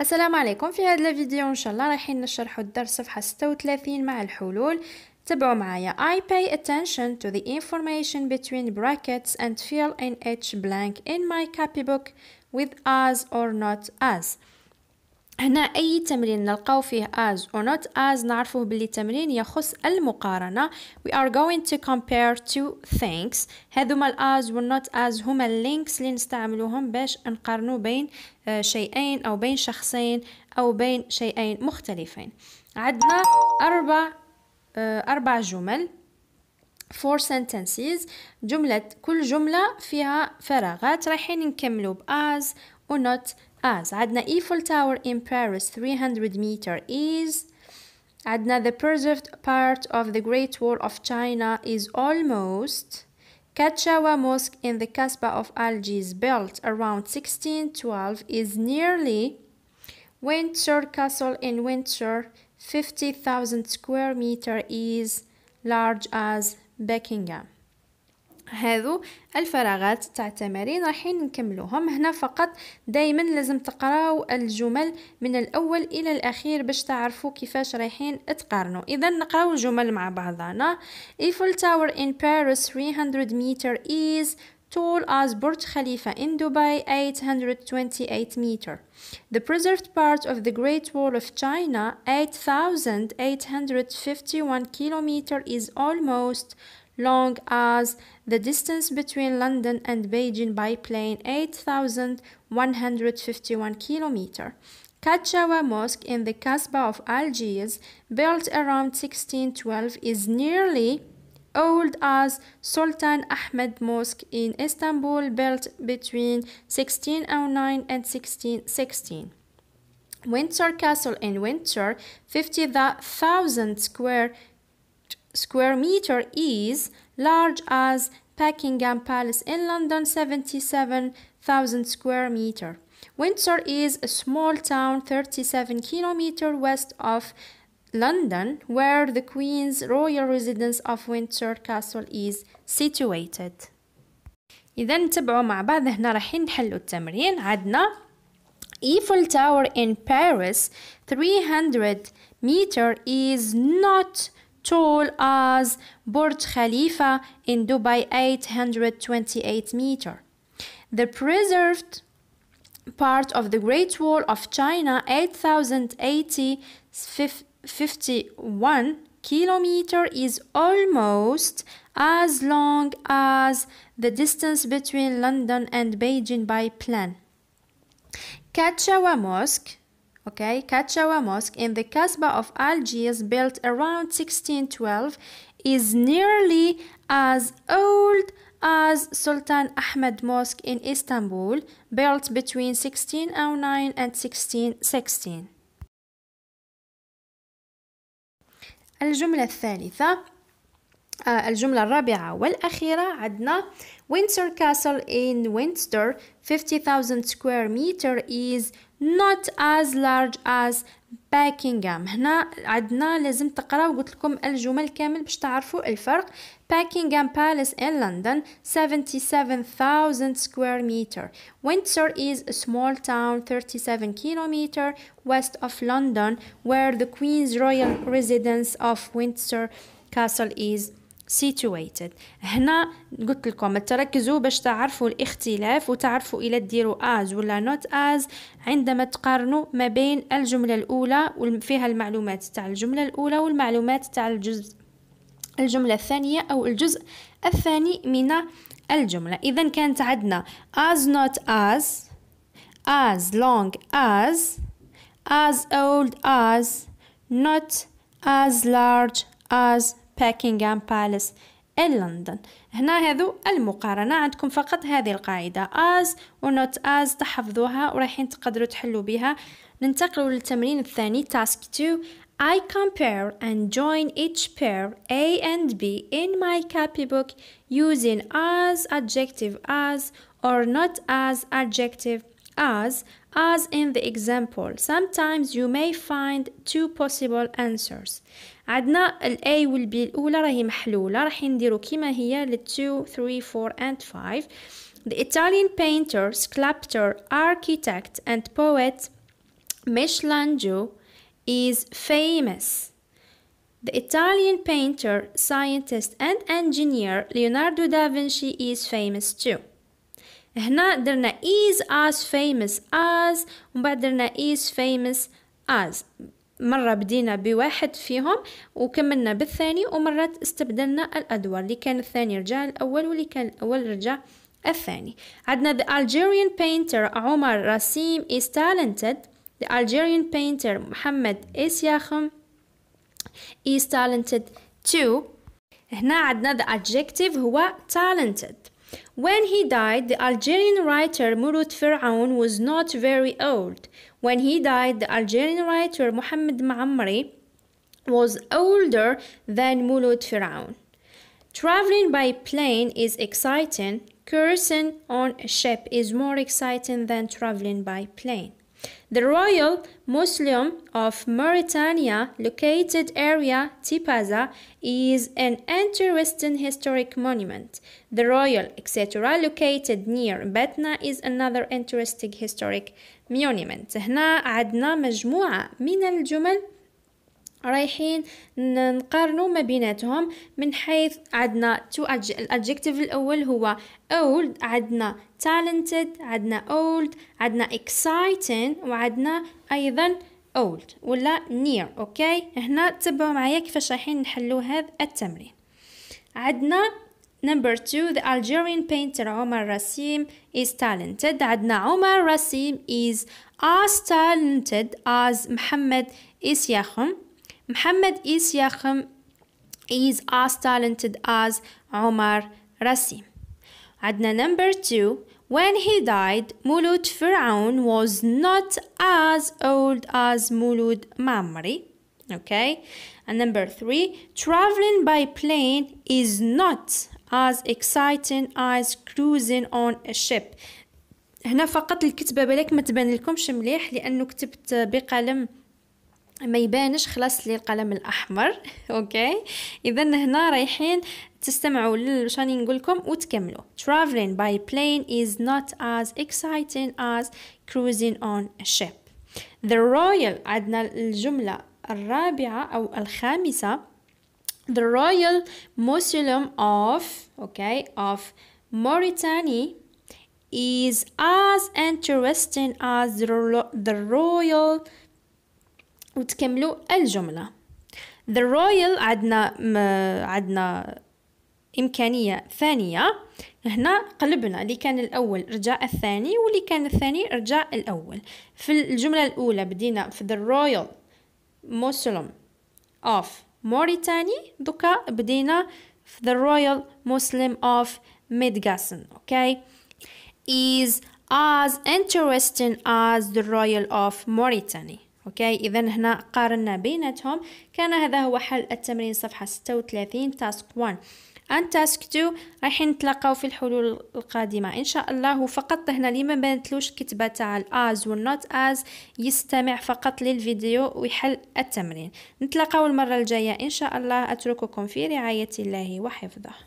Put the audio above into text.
السلام عليكم في هذا الفيديو ان شاء الله رايحين نشرحوا الدرس صفحه 36 مع الحلول تبعوا معايا I pay attention to the information between brackets and fill in each blank in my copybook with as or not as هنا اي تمرين نلقاو فيه as or not as نعرفوه باللي التمرين يخص المقارنه we are going to compare two things هذوما ال as و not as هما اللينكس اللي نستعملوهم باش نقارنو بين آه، شيئين او بين شخصين او بين شيئين مختلفين عندنا اربع آه، اربع جمل four sentences جملة كل جملة فيها فراغات رايحين نكملو ب as و not us ah, Eiffel Tower in Paris 300 meter is عندنا the preserved part of the Great Wall of China is almost Kachawa Mosque in the Casbah of Algiers built around 1612 is nearly Windsor Castle in Windsor 50,000 square meter is large as Buckingham هذو الفراغات تاع التمارين رايحين نكملوهم هنا فقط دائما لازم تقراو الجمل من الاول الى الاخير باش تعرفوا كيفاش رايحين تقارنوا اذا نقراو الجمل مع بعضنا Eiffel Tower in Paris 300 meter is tall as Burj Khalifa in Dubai 828 meter. The preserved part of the Great Wall of China 8851 kilometer is almost long as the distance between London and Beijing by plane 8,151 kilometer. Kachawa Mosque in the Kasbah of Algiers, built around 1612, is nearly old as Sultan Ahmed Mosque in Istanbul, built between 1609 and 1616. Windsor Castle in Windsor, 50,000 square square meter is large as Buckingham Palace in London, 77,000 square meter. Windsor is a small town 37 kilometer west of London, where the Queen's royal residence of Windsor Castle is situated. إذا تبعوا مع بعض هنا رايحين نحلوا التمرين عدنا. Eiffel Tower in Paris 300 meter is not tall as Burj Khalifa in Dubai 828 meter. The preserved part of the Great Wall of China 8,051 kilometer is almost as long as the distance between London and Beijing by plane. Kachawa Mosque okay, Kachawa Mosque in the Kasbah of Algiers built around 1612 is nearly as old as Sultan Ahmed Mosque in Istanbul built between 1609 and 1616 الجملة الثالثة الجملة الرابعة والأخيرة عندنا Windsor Castle in Windsor 50,000 square meter is not as large as باكنغهام هنا عندنا لازم تقراو قلت لكم الجمل كامل باش تعرفوا الفرق باكنغهام بالاس in لندن 77000 square meter Windsor is a small town 37 kilometer west of London where the Queen's royal residence of Windsor Castle is situated هنا قلت لكم تركزوا باش تعرفوا الاختلاف وتعرفوا إلا تديروا as ولا not as عندما تقارنوا ما بين الجملة الأولى فيها المعلومات تاع الجملة الأولى والمعلومات تاع الجزء الجملة الثانية أو الجزء الثاني من الجملة إذا كانت عندنا as not as as long as as old as not as large as باكنغهام بالاس in London هنا هذو المقارنة عندكم فقط هذه القاعدة as و not as تحفظوها ورايحين تقدروا تحلوا بها ننتقل للتمرين الثاني task 2 I compare and join each pair A and B in my copybook using as adjective as or not as adjective as as in the example. Sometimes you may find two possible answers. عندنا ال A وال B الأولى راهي محلولة راح نديرو كيما هي ل 2 3 4 and 5 The Italian painter, sculptor, architect and poet Michelangelo is famous. The Italian painter, scientist and engineer Leonardo da Vinci is famous too. هنا درنا is as famous as ومن بعد درنا is famous as مرة بدينا بواحد فيهم وكملنا بالثاني ومرات استبدلنا الأدوار اللي كان الثاني رجع الأول واللي كان الأول رجع الثاني عندنا The Algerian Painter عمر رسيم is talented The Algerian Painter محمد إسياخم is talented too هنا عندنا the adjective هو talented When he died, the Algerian writer Murut Fir'aun was not very old. When he died, the Algerian writer Mohammed Ma'amri was older than Murut Fir'aun. Traveling by plane is exciting. Cursing on a ship is more exciting than traveling by plane. The Royal Museum of Mauritania, located area Tipaza, is an interesting historic monument. The Royal, etc., located near Betna, is another interesting historic monument. هنا عندنا مجموعة من الجمل رايحين نقارنوا ما بيناتهم من حيث عندنا تو الادجكتيف الاول هو old عندنا talented عندنا old عندنا exciting وعندنا ايضا old ولا near اوكي هنا تبعوا معايا كيفاش رايحين نحلوا هذا التمرين عندنا Number تو the Algerian painter عمر رسيم is talented. عندنا عمر رسيم is as talented as محمد إسياخم. Muhammad Isyakhm is as talented as Omar Rasim. Adna number two, when he died, Mulud Fir'aun was not as old as Mulud Mamri. Okay. And number three, traveling by plane is not as exciting as cruising on a ship. هنا فقط الكتبة بالك ما تبان لكمش مليح لأنه كتبت بقلم ما يبانش خلاص لي القلم الاحمر اوكي اذا هنا رايحين تستمعوا لشاني راني نقول لكم وتكملوا traveling by plane is not as exciting as cruising on a ship the royal عندنا الجمله الرابعه او الخامسه the royal museum of okay of Mauritania is as interesting as the, the royal وتكملوا الجملة the royal عندنا عندنا إمكانية ثانية هنا قلبنا اللي كان الأول رجع الثاني واللي كان الثاني رجع الأول في الجملة الأولى بدينا في the royal muslim of موريتاني دوكا بدينا في the royal muslim of Midgassen okay is as interesting as the royal of Mauritania اوكي اذا هنا قارنا بيناتهم كان هذا هو حل التمرين صفحه 36 تاسك 1 ان تاسك 2 رايحين نتلاقاو في الحلول القادمه ان شاء الله فقط هنا اللي ما بانتلوش كتبه تاع الاز والنوت از يستمع فقط للفيديو ويحل التمرين نتلاقاو المره الجايه ان شاء الله اترككم في رعايه الله وحفظه